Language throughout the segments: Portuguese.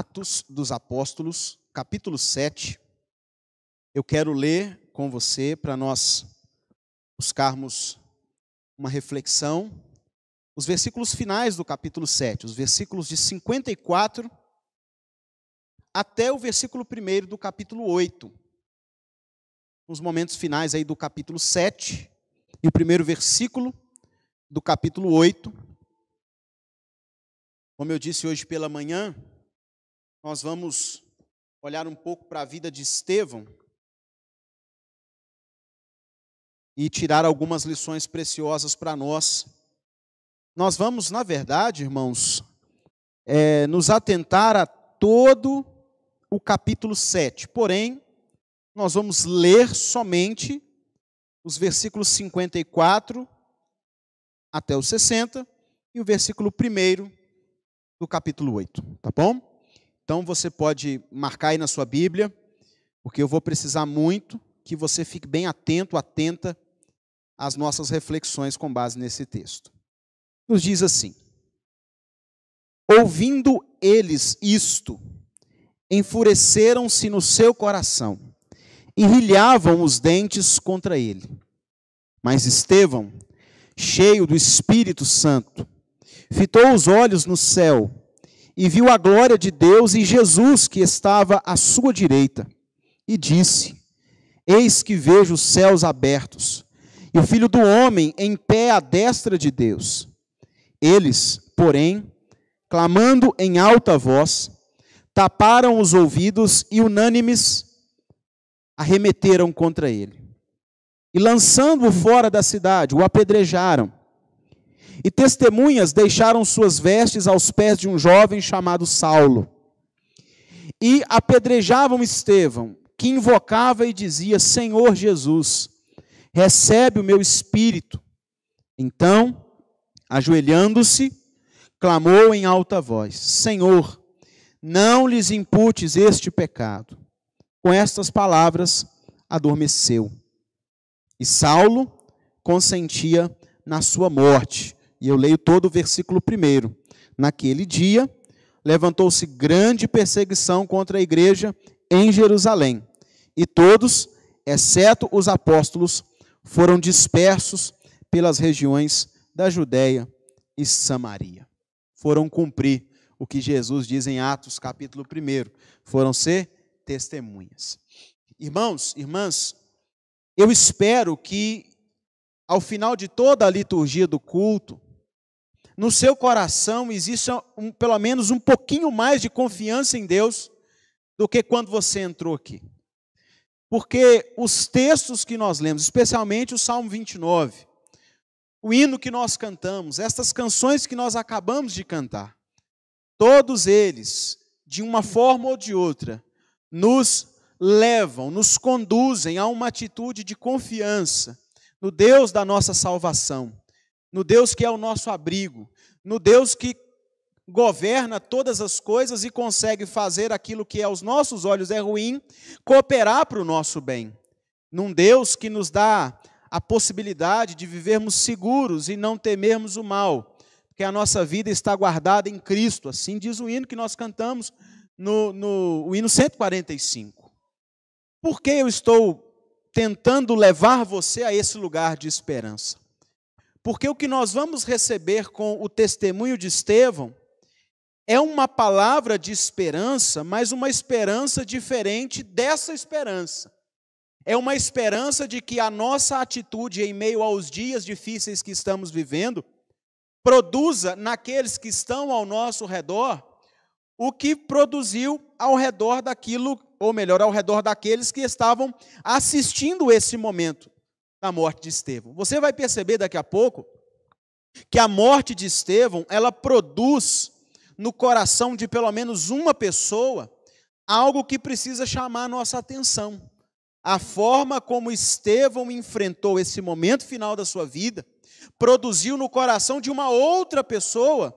Atos dos Apóstolos, capítulo 7. Eu quero ler com você para nós buscarmos uma reflexão. Os versículos finais do capítulo 7, os versículos de 54 até o versículo 1 do capítulo 8. Os momentos finais aí do capítulo 7 e o primeiro versículo do capítulo 8. Como eu disse hoje pela manhã, nós vamos olhar um pouco para a vida de Estevão e tirar algumas lições preciosas para nós. Nós vamos, na verdade, irmãos, é, nos atentar a todo o capítulo 7. Porém, nós vamos ler somente os versículos 54 até o 60 e o versículo 1 do capítulo 8, tá bom? Então você pode marcar aí na sua Bíblia, porque eu vou precisar muito que você fique bem atento, atenta às nossas reflexões com base nesse texto. Nos diz assim: Ouvindo eles isto, enfureceram-se no seu coração e rilhavam os dentes contra ele. Mas Estevão, cheio do Espírito Santo, fitou os olhos no céu e viu a glória de Deus e Jesus que estava à sua direita, e disse: Eis que vejo os céus abertos, e o filho do homem em pé à destra de Deus. Eles, porém, clamando em alta voz, taparam os ouvidos e unânimes arremeteram contra ele. E lançando-o fora da cidade, o apedrejaram. E testemunhas deixaram suas vestes aos pés de um jovem chamado Saulo. E apedrejavam Estevão, que invocava e dizia: Senhor Jesus, recebe o meu espírito. Então, ajoelhando-se, clamou em alta voz: Senhor, não lhes imputes este pecado. Com estas palavras, adormeceu. E Saulo consentia na sua morte. E eu leio todo o versículo primeiro. Naquele dia, levantou-se grande perseguição contra a igreja em Jerusalém, e todos, exceto os apóstolos, foram dispersos pelas regiões da Judéia e Samaria. Foram cumprir o que Jesus diz em Atos, capítulo 1. Foram ser testemunhas. Irmãos, irmãs, eu espero que ao final de toda a liturgia do culto, no seu coração existe um, pelo menos um pouquinho mais de confiança em Deus do que quando você entrou aqui. Porque os textos que nós lemos, especialmente o Salmo 29, o hino que nós cantamos, estas canções que nós acabamos de cantar, todos eles, de uma forma ou de outra, nos levam, nos conduzem a uma atitude de confiança no Deus da nossa salvação, no Deus que é o nosso abrigo, no Deus que governa todas as coisas e consegue fazer aquilo que é aos nossos olhos é ruim, cooperar para o nosso bem. Num Deus que nos dá a possibilidade de vivermos seguros e não temermos o mal, porque a nossa vida está guardada em Cristo, assim diz o hino que nós cantamos no, no o hino 145. Por que eu estou tentando levar você a esse lugar de esperança? Porque o que nós vamos receber com o testemunho de Estevão é uma palavra de esperança, mas uma esperança diferente dessa esperança. É uma esperança de que a nossa atitude em meio aos dias difíceis que estamos vivendo produza naqueles que estão ao nosso redor o que produziu ao redor daquilo, ou melhor, ao redor daqueles que estavam assistindo esse momento da morte de Estevão. Você vai perceber daqui a pouco que a morte de Estevão, ela produz no coração de pelo menos uma pessoa algo que precisa chamar a nossa atenção. A forma como Estevão enfrentou esse momento final da sua vida produziu no coração de uma outra pessoa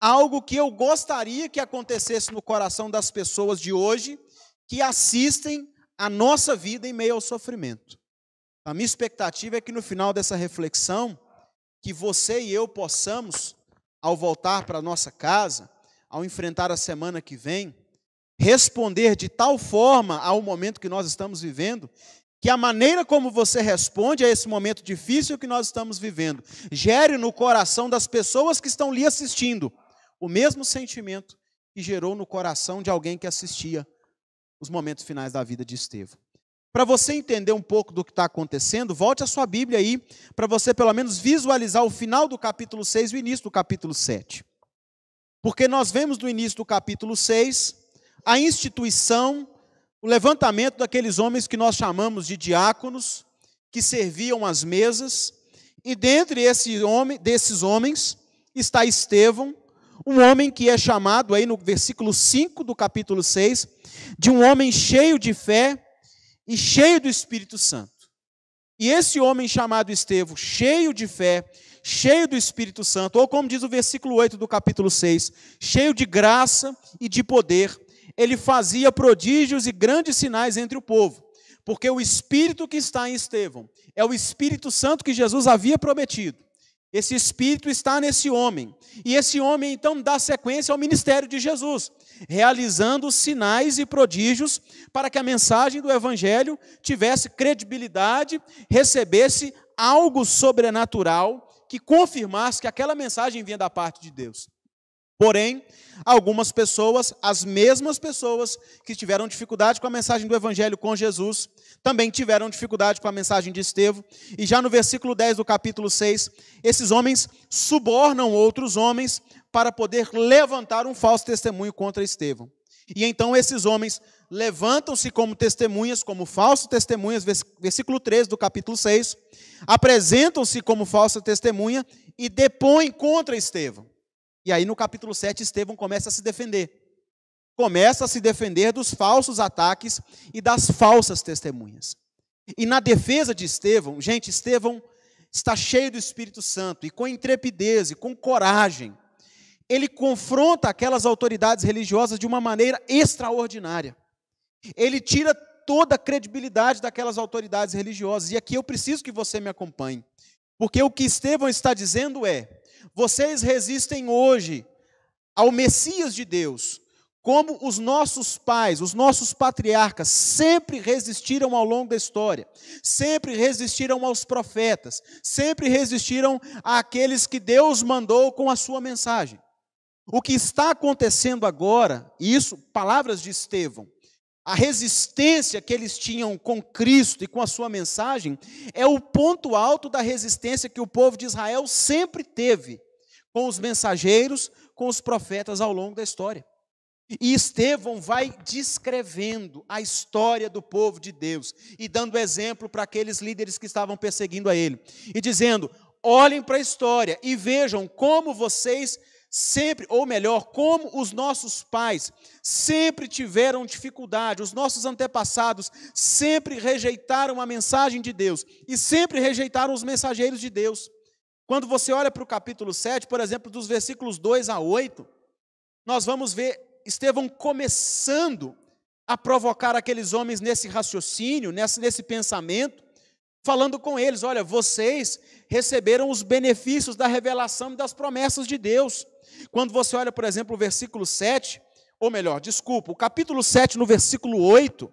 algo que eu gostaria que acontecesse no coração das pessoas de hoje que assistem a nossa vida em meio ao sofrimento. A minha expectativa é que no final dessa reflexão, que você e eu possamos, ao voltar para nossa casa, ao enfrentar a semana que vem, responder de tal forma ao momento que nós estamos vivendo, que a maneira como você responde a esse momento difícil que nós estamos vivendo gere no coração das pessoas que estão lhe assistindo o mesmo sentimento que gerou no coração de alguém que assistia os momentos finais da vida de Estevão. Para você entender um pouco do que está acontecendo, volte a sua Bíblia aí, para você pelo menos visualizar o final do capítulo 6 e o início do capítulo 7. Porque nós vemos no início do capítulo 6 a instituição, o levantamento daqueles homens que nós chamamos de diáconos, que serviam as mesas, e dentre esse homem, desses homens está Estevão, um homem que é chamado aí no versículo 5 do capítulo 6, de um homem cheio de fé e cheio do Espírito Santo. E esse homem chamado Estevão, cheio de fé, cheio do Espírito Santo, ou como diz o versículo 8 do capítulo 6, cheio de graça e de poder, ele fazia prodígios e grandes sinais entre o povo, porque o Espírito que está em Estevão é o Espírito Santo que Jesus havia prometido. Esse espírito está nesse homem. E esse homem então dá sequência ao ministério de Jesus, realizando sinais e prodígios para que a mensagem do evangelho tivesse credibilidade, recebesse algo sobrenatural que confirmasse que aquela mensagem vinha da parte de Deus. Porém, algumas pessoas, as mesmas pessoas que tiveram dificuldade com a mensagem do Evangelho com Jesus, também tiveram dificuldade com a mensagem de Estevão. E já no versículo 10 do capítulo 6, esses homens subornam outros homens para poder levantar um falso testemunho contra Estevão. E então esses homens levantam-se como testemunhas, como falsos testemunhas, versículo 13 do capítulo 6, apresentam-se como falsa testemunha e depõem contra Estevão. E aí, no capítulo 7, Estevão começa a se defender. Começa a se defender dos falsos ataques e das falsas testemunhas. E na defesa de Estevão, gente, Estevão está cheio do Espírito Santo e com intrepidez e com coragem. Ele confronta aquelas autoridades religiosas de uma maneira extraordinária. Ele tira toda a credibilidade daquelas autoridades religiosas. E aqui eu preciso que você me acompanhe. Porque o que Estevão está dizendo é: vocês resistem hoje ao Messias de Deus, como os nossos pais, os nossos patriarcas, sempre resistiram ao longo da história, sempre resistiram aos profetas, sempre resistiram àqueles que Deus mandou com a sua mensagem. O que está acontecendo agora, e isso, palavras de Estevão, a resistência que eles tinham com Cristo e com a sua mensagem é o ponto alto da resistência que o povo de Israel sempre teve com os mensageiros, com os profetas ao longo da história. E Estevão vai descrevendo a história do povo de Deus e dando exemplo para aqueles líderes que estavam perseguindo a ele e dizendo: olhem para a história e vejam como vocês sempre, ou melhor, como os nossos pais sempre tiveram dificuldade, os nossos antepassados sempre rejeitaram a mensagem de Deus e sempre rejeitaram os mensageiros de Deus. Quando você olha para o capítulo 7, por exemplo, dos versículos 2 a 8, nós vamos ver Estevão começando a provocar aqueles homens nesse raciocínio, nesse, nesse pensamento, falando com eles: olha, vocês receberam os benefícios da revelação e das promessas de Deus. Quando você olha, por exemplo, o versículo 7, ou melhor, desculpa, o capítulo 7, no versículo 8,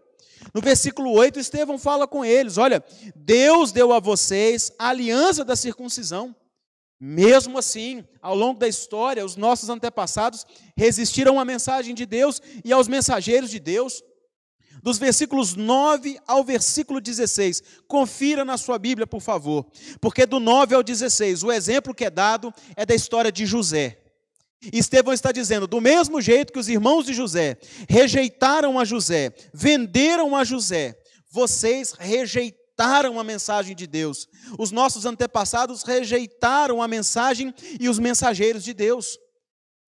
no versículo 8, Estevão fala com eles: Olha, Deus deu a vocês a aliança da circuncisão. Mesmo assim, ao longo da história, os nossos antepassados resistiram à mensagem de Deus e aos mensageiros de Deus. Dos versículos 9 ao versículo 16, confira na sua Bíblia, por favor, porque do 9 ao 16, o exemplo que é dado é da história de José. Estevão está dizendo: do mesmo jeito que os irmãos de José rejeitaram a José, venderam a José, vocês rejeitaram a mensagem de Deus. Os nossos antepassados rejeitaram a mensagem e os mensageiros de Deus.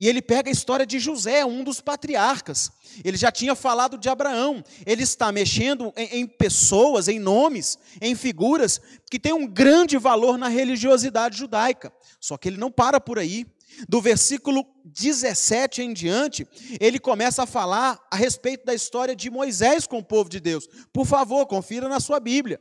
E ele pega a história de José, um dos patriarcas. Ele já tinha falado de Abraão. Ele está mexendo em, pessoas, em nomes, em figuras que têm um grande valor na religiosidade judaica. Só que ele não para por aí do versículo 17 em diante, ele começa a falar a respeito da história de Moisés com o povo de Deus. Por favor, confira na sua Bíblia.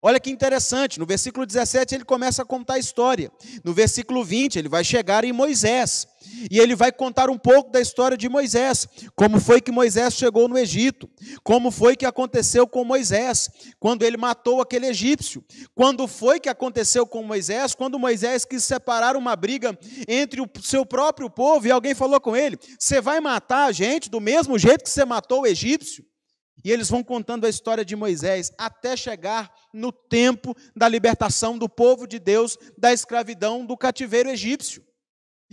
Olha que interessante, no versículo 17 ele começa a contar a história. No versículo 20 ele vai chegar em Moisés. E ele vai contar um pouco da história de Moisés, como foi que Moisés chegou no Egito, como foi que aconteceu com Moisés quando ele matou aquele egípcio, quando foi que aconteceu com Moisés quando Moisés quis separar uma briga entre o seu próprio povo e alguém falou com ele: "Você vai matar a gente do mesmo jeito que você matou o egípcio?" E eles vão contando a história de Moisés até chegar no tempo da libertação do povo de Deus da escravidão do cativeiro egípcio.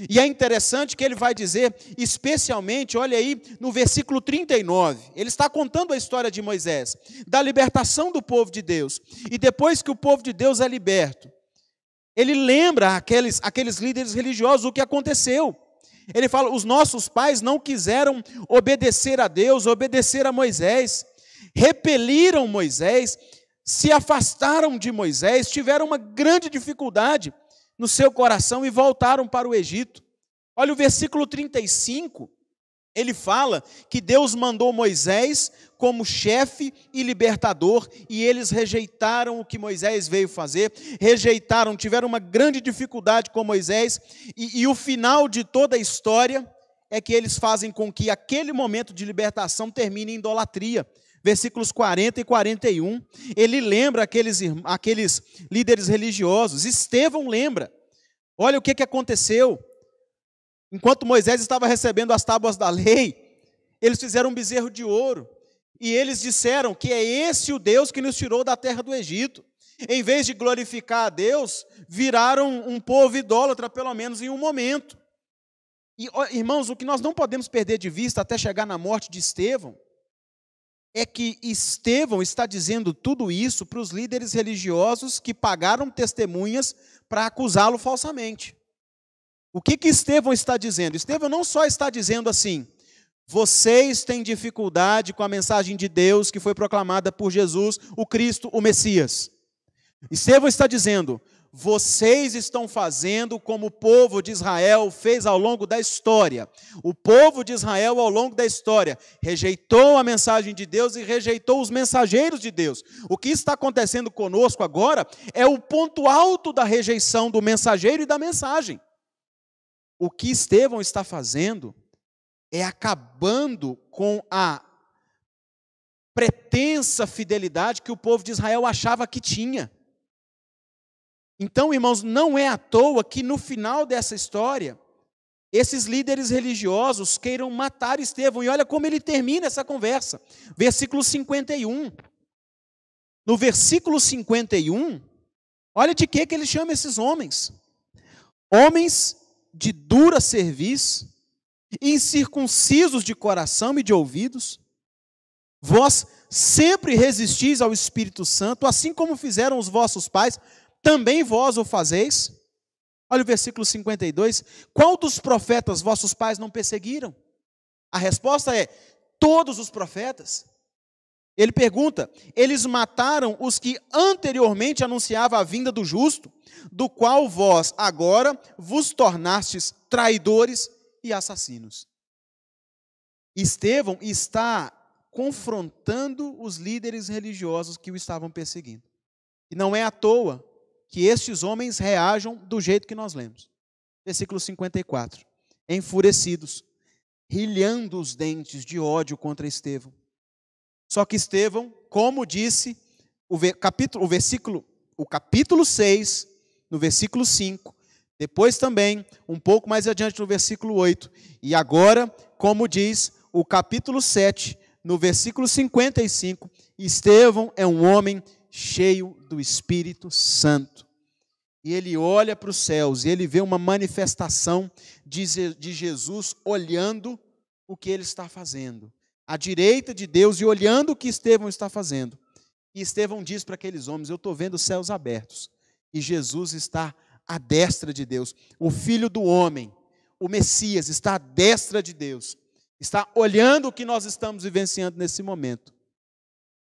E é interessante que ele vai dizer, especialmente, olha aí no versículo 39, ele está contando a história de Moisés, da libertação do povo de Deus. E depois que o povo de Deus é liberto, ele lembra aqueles, aqueles líderes religiosos o que aconteceu. Ele fala: os nossos pais não quiseram obedecer a Deus, obedecer a Moisés, repeliram Moisés, se afastaram de Moisés, tiveram uma grande dificuldade no seu coração e voltaram para o Egito. Olha o versículo 35, ele fala que Deus mandou Moisés como chefe e libertador, e eles rejeitaram o que Moisés veio fazer, rejeitaram, tiveram uma grande dificuldade com Moisés, e, e o final de toda a história é que eles fazem com que aquele momento de libertação termine em idolatria versículos 40 e 41, ele lembra aqueles, aqueles líderes religiosos. Estevão lembra. Olha o que, que aconteceu. Enquanto Moisés estava recebendo as tábuas da lei, eles fizeram um bezerro de ouro. E eles disseram que é esse o Deus que nos tirou da terra do Egito. Em vez de glorificar a Deus, viraram um povo idólatra, pelo menos em um momento. E, irmãos, o que nós não podemos perder de vista até chegar na morte de Estevão é que Estevão está dizendo tudo isso para os líderes religiosos que pagaram testemunhas para acusá-lo falsamente. O que, que Estevão está dizendo? Estevão não só está dizendo assim: vocês têm dificuldade com a mensagem de Deus que foi proclamada por Jesus, o Cristo, o Messias. Estevão está dizendo: vocês estão fazendo como o povo de Israel fez ao longo da história. O povo de Israel, ao longo da história, rejeitou a mensagem de Deus e rejeitou os mensageiros de Deus. O que está acontecendo conosco agora é o ponto alto da rejeição do mensageiro e da mensagem. O que Estevão está fazendo é acabando com a pretensa fidelidade que o povo de Israel achava que tinha. Então, irmãos, não é à toa que no final dessa história, esses líderes religiosos queiram matar Estevão. E olha como ele termina essa conversa. Versículo 51. No versículo 51, olha de que, que ele chama esses homens: homens de dura serviço, incircuncisos de coração e de ouvidos, vós sempre resistis ao Espírito Santo, assim como fizeram os vossos pais, também vós o fazeis. Olha o versículo 52. Qual dos profetas vossos pais não perseguiram? A resposta é: todos os profetas. Ele pergunta: eles mataram os que anteriormente anunciava a vinda do justo, do qual vós agora vos tornastes traidores e assassinos. Estevão está confrontando os líderes religiosos que o estavam perseguindo. E não é à toa que estes homens reajam do jeito que nós lemos. Versículo 54. Enfurecidos, rilhando os dentes de ódio contra Estevão. Só que Estevão, como disse o capítulo, o versículo, o capítulo 6, no versículo 5, depois também, um pouco mais adiante no versículo 8, e agora, como diz o capítulo 7, no versículo 55, Estevão é um homem cheio do Espírito Santo. E ele olha para os céus e ele vê uma manifestação de Jesus olhando o que ele está fazendo, à direita de Deus e olhando o que Estevão está fazendo. E Estevão diz para aqueles homens: Eu estou vendo os céus abertos e Jesus está abertos à destra de Deus. O Filho do Homem, o Messias, está à destra de Deus. Está olhando o que nós estamos vivenciando nesse momento.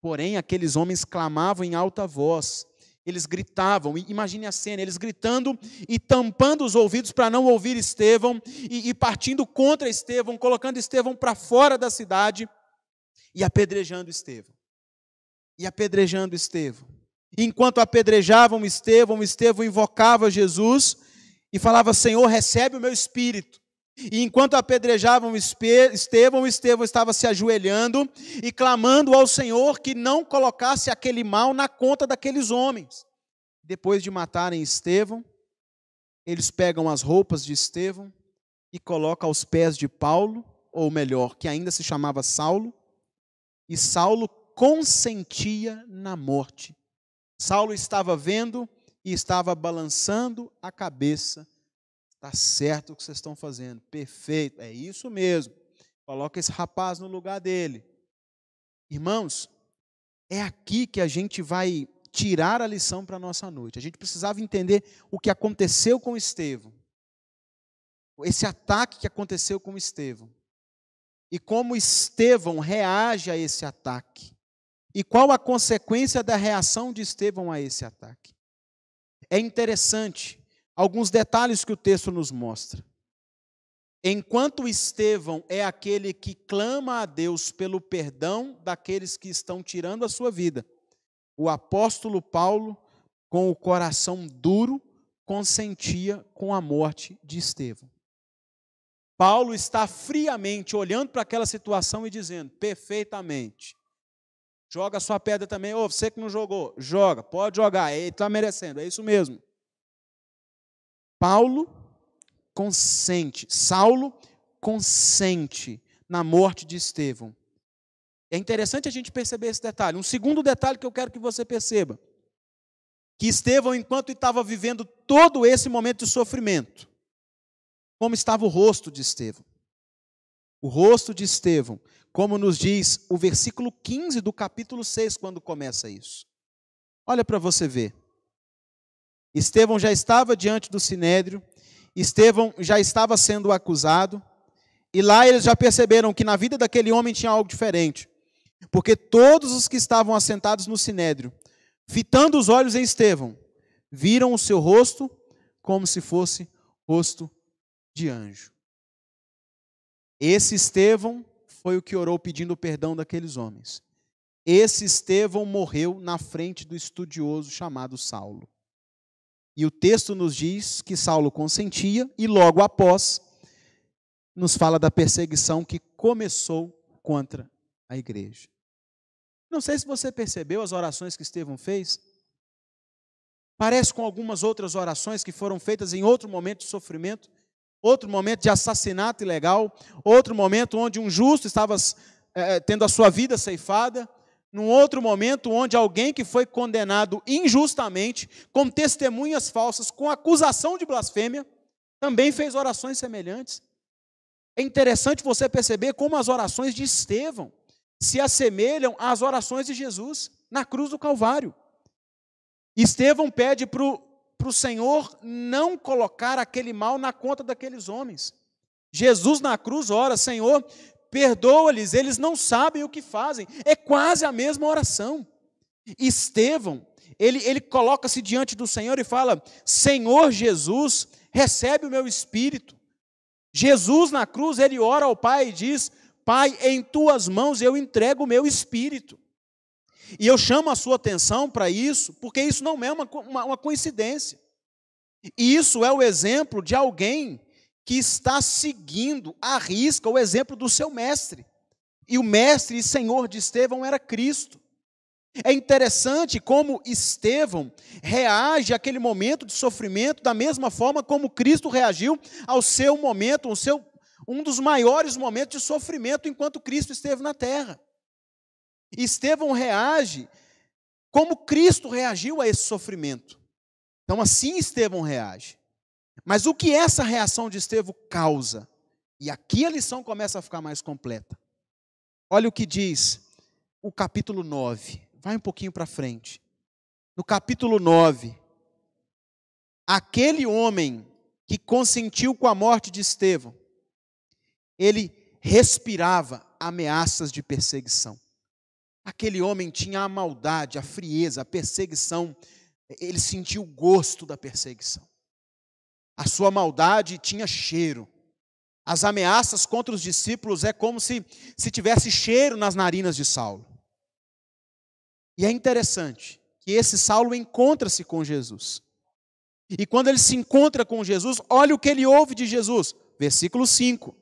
Porém, aqueles homens clamavam em alta voz. Eles gritavam, imagine a cena, eles gritando e tampando os ouvidos para não ouvir Estevão e, e partindo contra Estevão, colocando Estevão para fora da cidade e apedrejando Estevão. E apedrejando Estevão. Enquanto apedrejavam Estevão, Estevão invocava Jesus e falava: Senhor, recebe o meu espírito. E enquanto apedrejavam Estevão, Estevão estava se ajoelhando e clamando ao Senhor que não colocasse aquele mal na conta daqueles homens. Depois de matarem Estevão, eles pegam as roupas de Estevão e colocam aos pés de Paulo, ou melhor, que ainda se chamava Saulo, e Saulo consentia na morte Saulo estava vendo e estava balançando a cabeça. Está certo o que vocês estão fazendo, perfeito, é isso mesmo. Coloca esse rapaz no lugar dele. Irmãos, é aqui que a gente vai tirar a lição para a nossa noite. A gente precisava entender o que aconteceu com Estevão. Esse ataque que aconteceu com Estevão. E como Estevão reage a esse ataque. E qual a consequência da reação de Estevão a esse ataque? É interessante alguns detalhes que o texto nos mostra. Enquanto Estevão é aquele que clama a Deus pelo perdão daqueles que estão tirando a sua vida, o apóstolo Paulo, com o coração duro, consentia com a morte de Estevão. Paulo está friamente olhando para aquela situação e dizendo: perfeitamente Joga a sua pedra também. Ô, oh, você que não jogou, joga, pode jogar, ele está merecendo, é isso mesmo. Paulo consente, Saulo consente na morte de Estevão. É interessante a gente perceber esse detalhe. Um segundo detalhe que eu quero que você perceba: que Estevão, enquanto estava vivendo todo esse momento de sofrimento, como estava o rosto de Estevão? O rosto de Estevão, como nos diz o versículo 15 do capítulo 6, quando começa isso. Olha para você ver. Estevão já estava diante do sinédrio, Estevão já estava sendo acusado, e lá eles já perceberam que na vida daquele homem tinha algo diferente, porque todos os que estavam assentados no sinédrio, fitando os olhos em Estevão, viram o seu rosto como se fosse rosto de anjo. Esse Estevão foi o que orou pedindo perdão daqueles homens. Esse Estevão morreu na frente do estudioso chamado Saulo. E o texto nos diz que Saulo consentia e logo após nos fala da perseguição que começou contra a igreja. Não sei se você percebeu as orações que Estevão fez. Parece com algumas outras orações que foram feitas em outro momento de sofrimento outro momento de assassinato ilegal, outro momento onde um justo estava é, tendo a sua vida ceifada, num outro momento onde alguém que foi condenado injustamente, com testemunhas falsas, com acusação de blasfêmia, também fez orações semelhantes. É interessante você perceber como as orações de Estevão se assemelham às orações de Jesus na cruz do Calvário. Estevão pede para o para o Senhor não colocar aquele mal na conta daqueles homens. Jesus na cruz ora, Senhor, perdoa-lhes, eles não sabem o que fazem. É quase a mesma oração. Estevão, ele, ele coloca-se diante do Senhor e fala: Senhor Jesus, recebe o meu espírito. Jesus na cruz, ele ora ao Pai e diz: Pai, em tuas mãos eu entrego o meu espírito. E eu chamo a sua atenção para isso, porque isso não é uma, uma, uma coincidência. E isso é o exemplo de alguém que está seguindo à risca o exemplo do seu mestre. E o mestre e senhor de Estevão era Cristo. É interessante como Estevão reage àquele momento de sofrimento da mesma forma como Cristo reagiu ao seu momento, ao seu, um dos maiores momentos de sofrimento enquanto Cristo esteve na terra. E Estevão reage como Cristo reagiu a esse sofrimento. Então, assim Estevão reage. Mas o que essa reação de Estevão causa? E aqui a lição começa a ficar mais completa. Olha o que diz o capítulo 9. Vai um pouquinho para frente. No capítulo 9, aquele homem que consentiu com a morte de Estevão, ele respirava ameaças de perseguição. Aquele homem tinha a maldade, a frieza, a perseguição, ele sentiu o gosto da perseguição. A sua maldade tinha cheiro. As ameaças contra os discípulos é como se, se tivesse cheiro nas narinas de Saulo. E é interessante que esse Saulo encontra-se com Jesus. E quando ele se encontra com Jesus, olha o que ele ouve de Jesus. Versículo 5.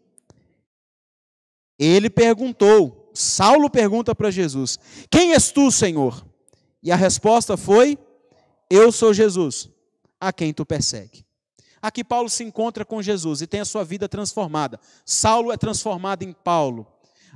Ele perguntou: Saulo pergunta para Jesus: Quem és tu, Senhor? E a resposta foi: Eu sou Jesus, a quem tu persegue. Aqui Paulo se encontra com Jesus e tem a sua vida transformada. Saulo é transformado em Paulo.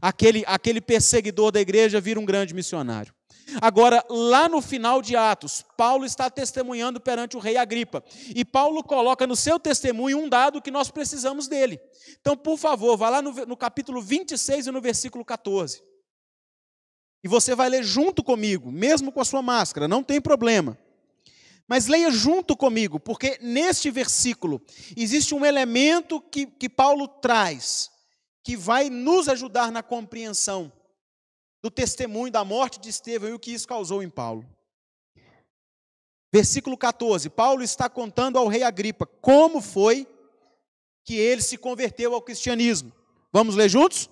Aquele, aquele perseguidor da igreja vira um grande missionário. Agora, lá no final de Atos, Paulo está testemunhando perante o rei Agripa. E Paulo coloca no seu testemunho um dado que nós precisamos dele. Então, por favor, vá lá no, no capítulo 26 e no versículo 14. E você vai ler junto comigo, mesmo com a sua máscara, não tem problema. Mas leia junto comigo, porque neste versículo existe um elemento que, que Paulo traz que vai nos ajudar na compreensão do testemunho da morte de Estevão e o que isso causou em Paulo. Versículo 14: Paulo está contando ao rei Agripa como foi que ele se converteu ao cristianismo. Vamos ler juntos?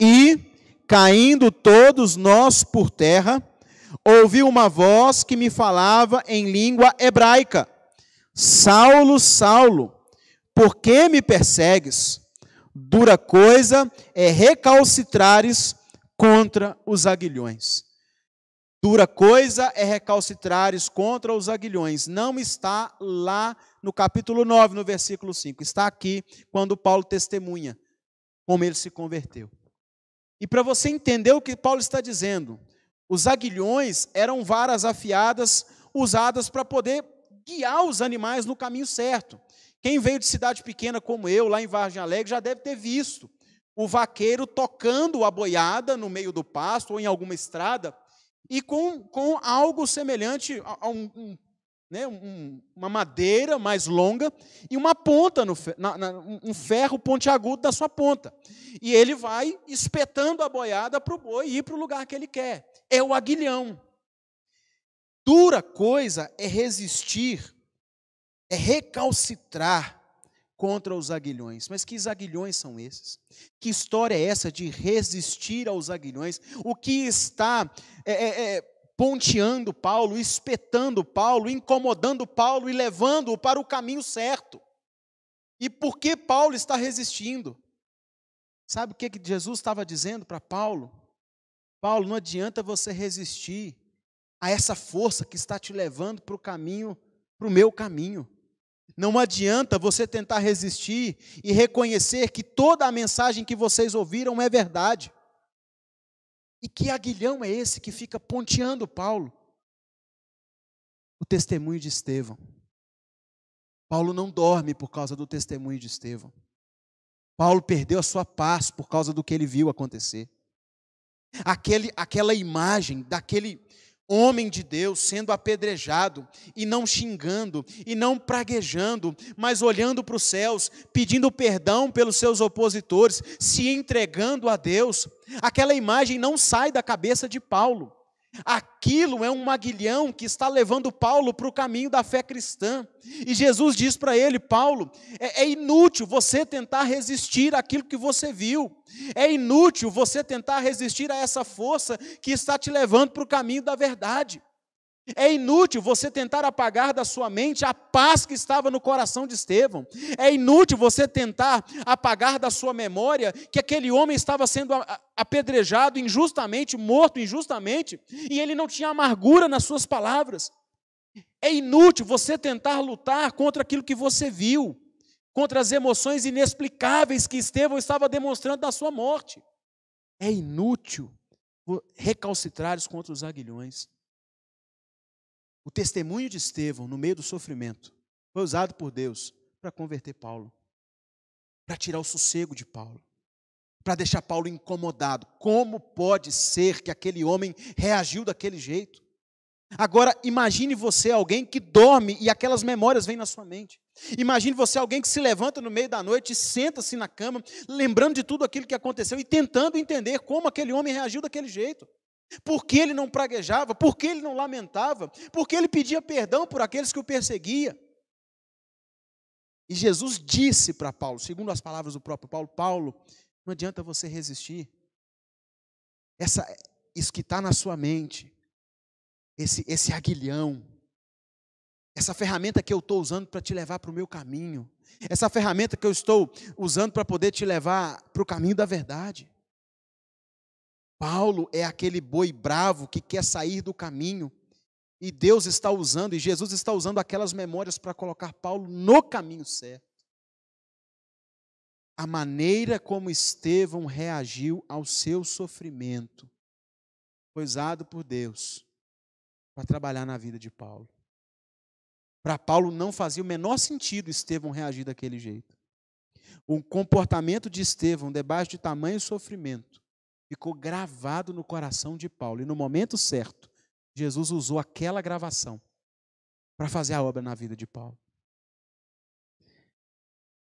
E, caindo todos nós por terra, ouvi uma voz que me falava em língua hebraica: Saulo, Saulo, por que me persegues? Dura coisa é recalcitrares contra os aguilhões. Dura coisa é recalcitrares contra os aguilhões. Não está lá no capítulo 9, no versículo 5. Está aqui quando Paulo testemunha como ele se converteu. E para você entender o que Paulo está dizendo, os aguilhões eram varas afiadas usadas para poder guiar os animais no caminho certo. Quem veio de cidade pequena como eu, lá em Vargem Alegre, já deve ter visto o vaqueiro tocando a boiada no meio do pasto ou em alguma estrada, e com, com algo semelhante a um, um, né, um, uma madeira mais longa e uma ponta, no, na, na, um ferro pontiagudo da sua ponta. E ele vai espetando a boiada para o boi ir para o lugar que ele quer. É o aguilhão. Dura coisa é resistir, é recalcitrar contra os aguilhões. Mas que aguilhões são esses? Que história é essa de resistir aos aguilhões? O que está é, é, é, ponteando Paulo, espetando Paulo, incomodando Paulo e levando-o para o caminho certo? E por que Paulo está resistindo? Sabe o que, que Jesus estava dizendo para Paulo? Paulo, não adianta você resistir a essa força que está te levando para o caminho, para o meu caminho. Não adianta você tentar resistir e reconhecer que toda a mensagem que vocês ouviram é verdade. E que aguilhão é esse que fica ponteando Paulo? O testemunho de Estevão. Paulo não dorme por causa do testemunho de Estevão. Paulo perdeu a sua paz por causa do que ele viu acontecer. Aquele, aquela imagem daquele homem de Deus sendo apedrejado e não xingando e não praguejando, mas olhando para os céus, pedindo perdão pelos seus opositores, se entregando a Deus. Aquela imagem não sai da cabeça de Paulo. Aquilo é um maguilhão que está levando Paulo para o caminho da fé cristã. E Jesus diz para ele: Paulo, é, é, inútil você tentar resistir àquilo que você viu. É inútil você tentar resistir a essa força que está te levando para o caminho da verdade. É inútil você tentar apagar da sua mente a paz que estava no coração de Estevão. É inútil você tentar apagar da sua memória que aquele homem estava sendo apedrejado injustamente, morto injustamente, e ele não tinha amargura nas suas palavras. É inútil você tentar lutar contra aquilo que você viu, contra as emoções inexplicáveis que Estevão estava demonstrando na sua morte. É inútil recalcitrares contra os aguilhões. O testemunho de Estevão, no meio do sofrimento, foi usado por Deus para converter Paulo, para tirar o sossego de Paulo, para deixar Paulo incomodado. Como pode ser que aquele homem reagiu daquele jeito? Agora, imagine você alguém que dorme e aquelas memórias vêm na sua mente. Imagine você alguém que se levanta no meio da noite e senta-se na cama, lembrando de tudo aquilo que aconteceu e tentando entender como aquele homem reagiu daquele jeito. Por que ele não praguejava? Por que ele não lamentava? Por que ele pedia perdão por aqueles que o perseguia? E Jesus disse para Paulo, segundo as palavras do próprio Paulo, Paulo, não adianta você resistir. Essa, isso que está na sua mente, esse, esse aguilhão, essa ferramenta que eu estou usando para te levar para o meu caminho, essa ferramenta que eu estou usando para poder te levar para o caminho da verdade. Paulo é aquele boi bravo que quer sair do caminho. E Deus está usando, e Jesus está usando aquelas memórias para colocar Paulo no caminho certo. A maneira como Estevão reagiu ao seu sofrimento foi usado por Deus para trabalhar na vida de Paulo. Para Paulo não fazia o menor sentido Estevão reagir daquele jeito. O comportamento de Estevão, debaixo de tamanho sofrimento, ficou gravado no coração de Paulo. E no momento certo, Jesus usou aquela gravação para fazer a obra na vida de Paulo.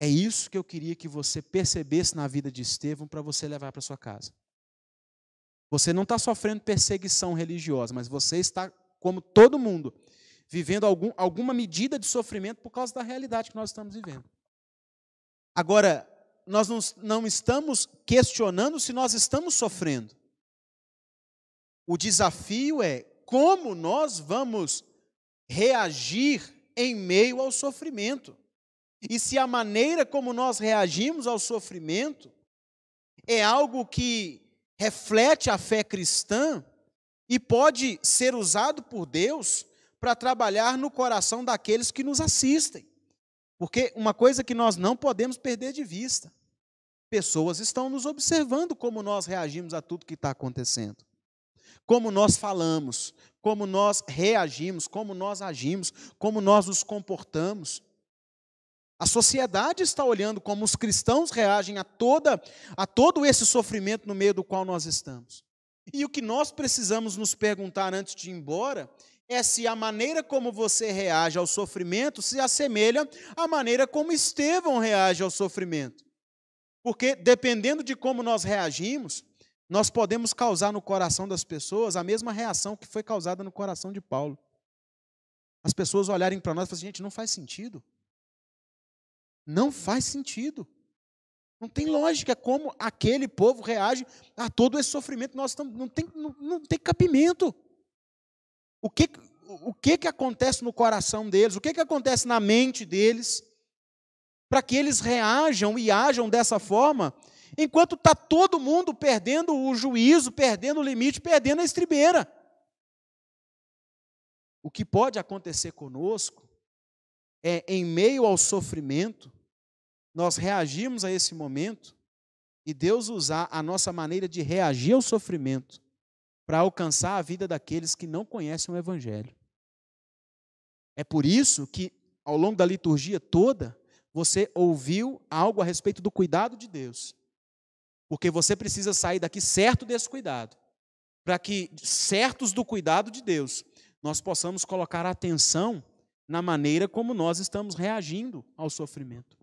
É isso que eu queria que você percebesse na vida de Estevão para você levar para sua casa. Você não está sofrendo perseguição religiosa, mas você está, como todo mundo, vivendo algum, alguma medida de sofrimento por causa da realidade que nós estamos vivendo. Agora, nós não, não estamos questionando se nós estamos sofrendo. O desafio é como nós vamos reagir em meio ao sofrimento. E se a maneira como nós reagimos ao sofrimento é algo que reflete a fé cristã e pode ser usado por Deus para trabalhar no coração daqueles que nos assistem. Porque uma coisa que nós não podemos perder de vista Pessoas estão nos observando como nós reagimos a tudo que está acontecendo, como nós falamos, como nós reagimos, como nós agimos, como nós nos comportamos. A sociedade está olhando como os cristãos reagem a, toda, a todo esse sofrimento no meio do qual nós estamos. E o que nós precisamos nos perguntar antes de ir embora é se a maneira como você reage ao sofrimento se assemelha à maneira como Estevão reage ao sofrimento. Porque dependendo de como nós reagimos, nós podemos causar no coração das pessoas a mesma reação que foi causada no coração de Paulo. As pessoas olharem para nós e falarem: assim, gente, não faz sentido. Não faz sentido. Não tem lógica como aquele povo reage a todo esse sofrimento. Nós estamos, não, tem, não, não tem capimento. O que, o que, que acontece no coração deles? O que, que acontece na mente deles? para que eles reajam e ajam dessa forma, enquanto está todo mundo perdendo o juízo, perdendo o limite, perdendo a estribeira. O que pode acontecer conosco é, em meio ao sofrimento, nós reagirmos a esse momento e Deus usar a nossa maneira de reagir ao sofrimento para alcançar a vida daqueles que não conhecem o Evangelho. É por isso que, ao longo da liturgia toda, você ouviu algo a respeito do cuidado de Deus. Porque você precisa sair daqui certo desse cuidado, para que, certos do cuidado de Deus, nós possamos colocar atenção na maneira como nós estamos reagindo ao sofrimento.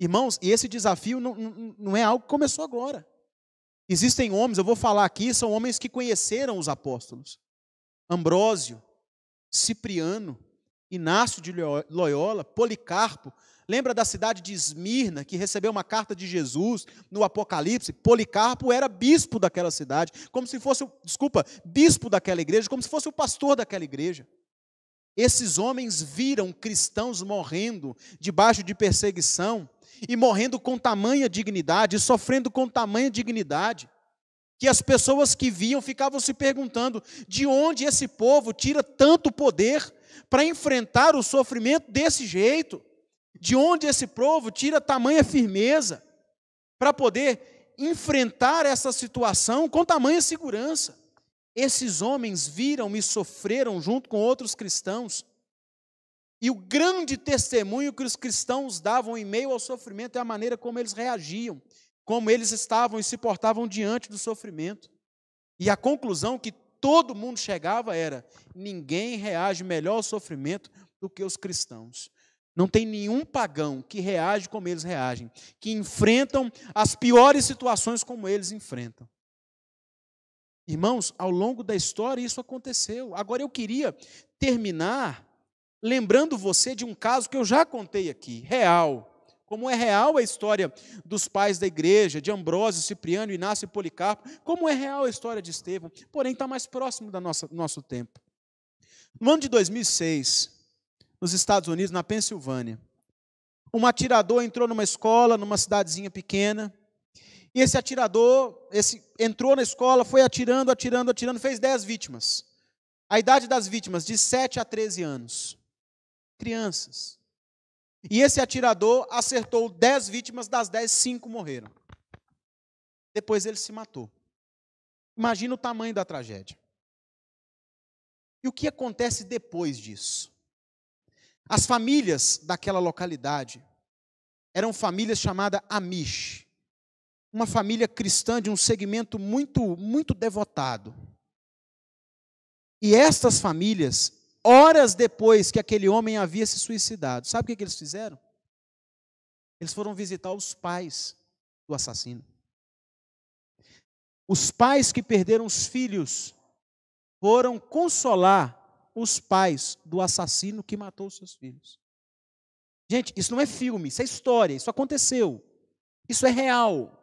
Irmãos, e esse desafio não, não, não é algo que começou agora. Existem homens, eu vou falar aqui, são homens que conheceram os apóstolos. Ambrósio, Cipriano, Inácio de Loyola, Policarpo, Lembra da cidade de Esmirna, que recebeu uma carta de Jesus no Apocalipse? Policarpo era bispo daquela cidade, como se fosse, desculpa, bispo daquela igreja, como se fosse o pastor daquela igreja. Esses homens viram cristãos morrendo debaixo de perseguição e morrendo com tamanha dignidade, e sofrendo com tamanha dignidade, que as pessoas que viam ficavam se perguntando: de onde esse povo tira tanto poder para enfrentar o sofrimento desse jeito? De onde esse povo tira tamanha firmeza para poder enfrentar essa situação com tamanha segurança? Esses homens viram e sofreram junto com outros cristãos. E o grande testemunho que os cristãos davam em meio ao sofrimento é a maneira como eles reagiam, como eles estavam e se portavam diante do sofrimento. E a conclusão que todo mundo chegava era: ninguém reage melhor ao sofrimento do que os cristãos. Não tem nenhum pagão que reage como eles reagem, que enfrentam as piores situações como eles enfrentam. Irmãos, ao longo da história isso aconteceu. Agora eu queria terminar lembrando você de um caso que eu já contei aqui, real. Como é real a história dos pais da igreja, de Ambrósio, Cipriano, Inácio e Policarpo, como é real a história de Estevão, porém está mais próximo do nosso tempo. No ano de 2006, nos Estados Unidos, na Pensilvânia. Um atirador entrou numa escola, numa cidadezinha pequena, e esse atirador esse, entrou na escola, foi atirando, atirando, atirando, fez 10 vítimas. A idade das vítimas, de 7 a 13 anos. Crianças. E esse atirador acertou 10 vítimas, das 10, 5 morreram. Depois ele se matou. Imagina o tamanho da tragédia. E o que acontece depois disso? As famílias daquela localidade eram famílias chamadas Amish, uma família cristã de um segmento muito, muito devotado. E estas famílias, horas depois que aquele homem havia se suicidado, sabe o que eles fizeram? Eles foram visitar os pais do assassino. Os pais que perderam os filhos foram consolar os pais do assassino que matou seus filhos. Gente, isso não é filme, isso é história, isso aconteceu. Isso é real.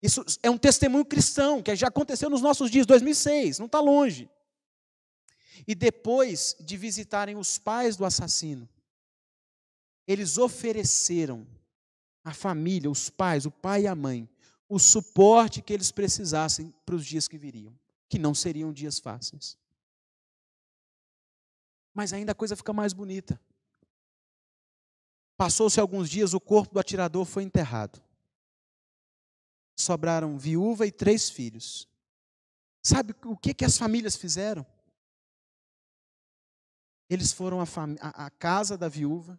Isso é um testemunho cristão que já aconteceu nos nossos dias, 2006, não está longe. E depois de visitarem os pais do assassino, eles ofereceram à família, os pais, o pai e a mãe, o suporte que eles precisassem para os dias que viriam, que não seriam dias fáceis. Mas ainda a coisa fica mais bonita. Passou-se alguns dias, o corpo do atirador foi enterrado. Sobraram viúva e três filhos. Sabe o que, que as famílias fizeram? Eles foram à casa da viúva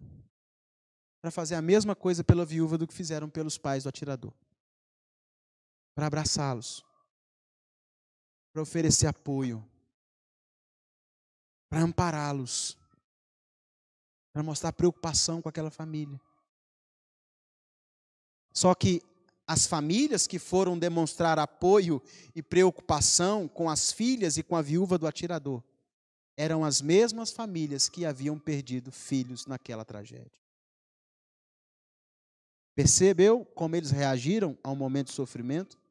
para fazer a mesma coisa pela viúva do que fizeram pelos pais do atirador para abraçá-los, para oferecer apoio, para ampará-los, para mostrar preocupação com aquela família. Só que as famílias que foram demonstrar apoio e preocupação com as filhas e com a viúva do atirador eram as mesmas famílias que haviam perdido filhos naquela tragédia. Percebeu como eles reagiram ao momento de sofrimento?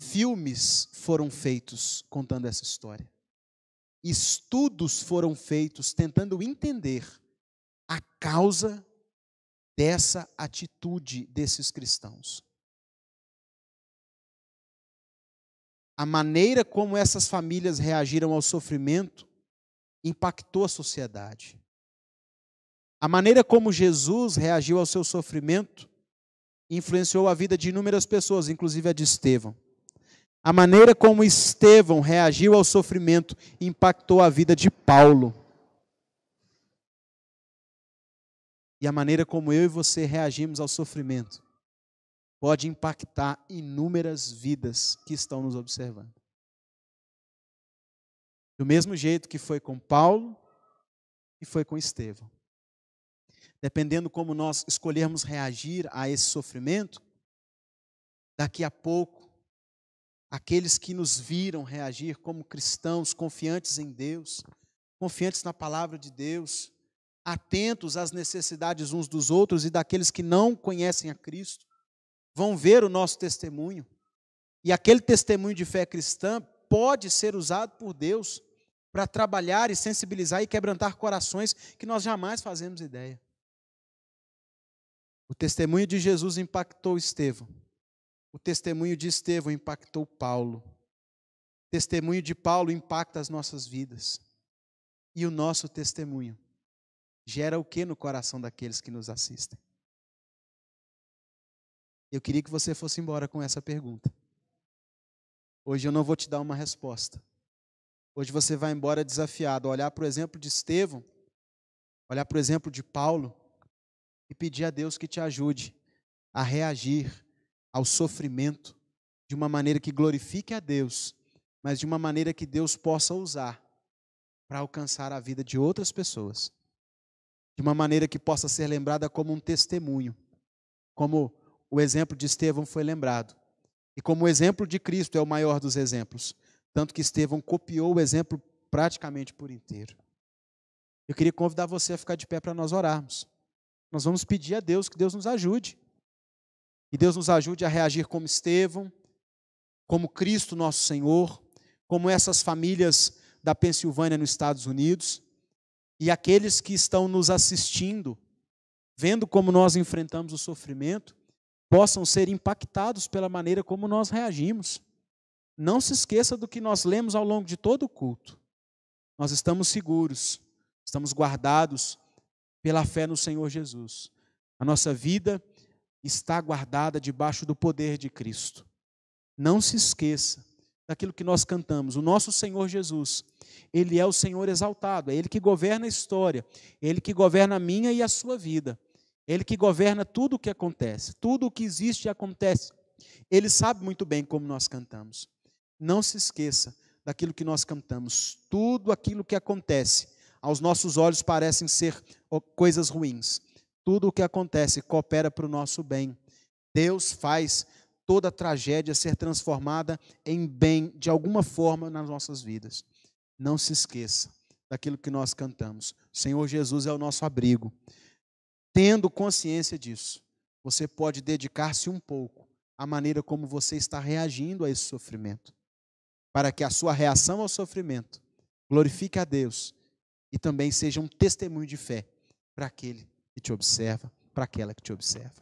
Filmes foram feitos contando essa história estudos foram feitos tentando entender a causa dessa atitude desses cristãos. A maneira como essas famílias reagiram ao sofrimento impactou a sociedade. A maneira como Jesus reagiu ao seu sofrimento influenciou a vida de inúmeras pessoas, inclusive a de Estevão. A maneira como Estevão reagiu ao sofrimento impactou a vida de Paulo. E a maneira como eu e você reagimos ao sofrimento pode impactar inúmeras vidas que estão nos observando. Do mesmo jeito que foi com Paulo e foi com Estevão. Dependendo como nós escolhermos reagir a esse sofrimento, daqui a pouco aqueles que nos viram reagir como cristãos confiantes em Deus, confiantes na palavra de Deus, atentos às necessidades uns dos outros e daqueles que não conhecem a Cristo, vão ver o nosso testemunho. E aquele testemunho de fé cristã pode ser usado por Deus para trabalhar e sensibilizar e quebrantar corações que nós jamais fazemos ideia. O testemunho de Jesus impactou Estevão o testemunho de Estevão impactou Paulo. O testemunho de Paulo impacta as nossas vidas. E o nosso testemunho gera o que no coração daqueles que nos assistem? Eu queria que você fosse embora com essa pergunta. Hoje eu não vou te dar uma resposta. Hoje você vai embora desafiado a olhar para o exemplo de Estevão, olhar para o exemplo de Paulo e pedir a Deus que te ajude a reagir ao sofrimento de uma maneira que glorifique a Deus, mas de uma maneira que Deus possa usar para alcançar a vida de outras pessoas. De uma maneira que possa ser lembrada como um testemunho, como o exemplo de Estevão foi lembrado. E como o exemplo de Cristo é o maior dos exemplos, tanto que Estevão copiou o exemplo praticamente por inteiro. Eu queria convidar você a ficar de pé para nós orarmos. Nós vamos pedir a Deus que Deus nos ajude e Deus nos ajude a reagir como Estevão, como Cristo nosso Senhor, como essas famílias da Pensilvânia nos Estados Unidos e aqueles que estão nos assistindo, vendo como nós enfrentamos o sofrimento, possam ser impactados pela maneira como nós reagimos. Não se esqueça do que nós lemos ao longo de todo o culto. Nós estamos seguros, estamos guardados pela fé no Senhor Jesus. A nossa vida está guardada debaixo do poder de Cristo. Não se esqueça daquilo que nós cantamos. O nosso Senhor Jesus, ele é o Senhor exaltado, é ele que governa a história, ele que governa a minha e a sua vida. ele que governa tudo o que acontece, tudo o que existe e acontece. Ele sabe muito bem como nós cantamos. Não se esqueça daquilo que nós cantamos. Tudo aquilo que acontece aos nossos olhos parecem ser coisas ruins tudo o que acontece coopera para o nosso bem. Deus faz toda tragédia ser transformada em bem de alguma forma nas nossas vidas. Não se esqueça daquilo que nós cantamos. O Senhor Jesus é o nosso abrigo. Tendo consciência disso, você pode dedicar-se um pouco à maneira como você está reagindo a esse sofrimento, para que a sua reação ao sofrimento glorifique a Deus e também seja um testemunho de fé para aquele que te observa, para aquela que te observa.